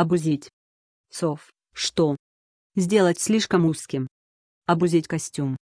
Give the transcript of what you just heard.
Обузить. Сов. Что? Сделать слишком узким. Обузить костюм.